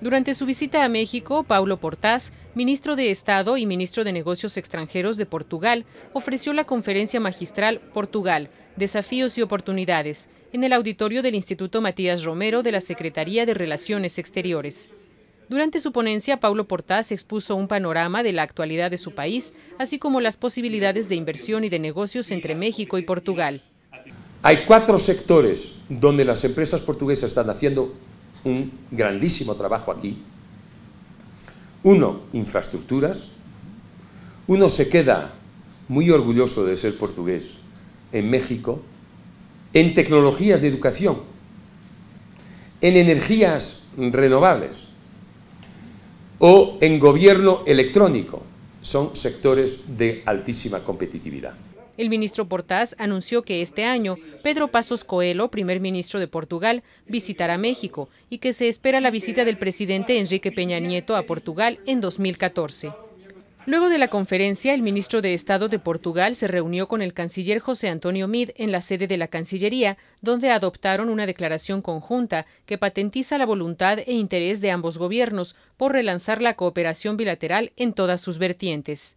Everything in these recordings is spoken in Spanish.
Durante su visita a México, Paulo Portas, ministro de Estado y ministro de Negocios Extranjeros de Portugal, ofreció la conferencia magistral Portugal, Desafíos y Oportunidades, en el auditorio del Instituto Matías Romero de la Secretaría de Relaciones Exteriores. Durante su ponencia, Paulo Portas expuso un panorama de la actualidad de su país, así como las posibilidades de inversión y de negocios entre México y Portugal. Hay cuatro sectores donde las empresas portuguesas están haciendo un grandísimo trabajo aquí. Uno, infraestructuras. Uno se queda muy orgulloso de ser portugués en México, en tecnologías de educación, en energías renovables o en gobierno electrónico. Son sectores de altísima competitividad. El ministro Portaz anunció que este año Pedro Pasos Coelho, primer ministro de Portugal, visitará México y que se espera la visita del presidente Enrique Peña Nieto a Portugal en 2014. Luego de la conferencia, el ministro de Estado de Portugal se reunió con el canciller José Antonio Mid en la sede de la Cancillería, donde adoptaron una declaración conjunta que patentiza la voluntad e interés de ambos gobiernos por relanzar la cooperación bilateral en todas sus vertientes.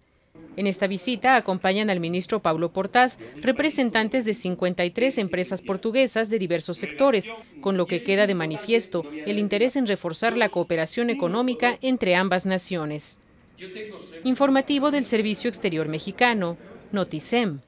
En esta visita acompañan al ministro Pablo Portas representantes de 53 empresas portuguesas de diversos sectores, con lo que queda de manifiesto el interés en reforzar la cooperación económica entre ambas naciones. Informativo del Servicio Exterior Mexicano, Noticem.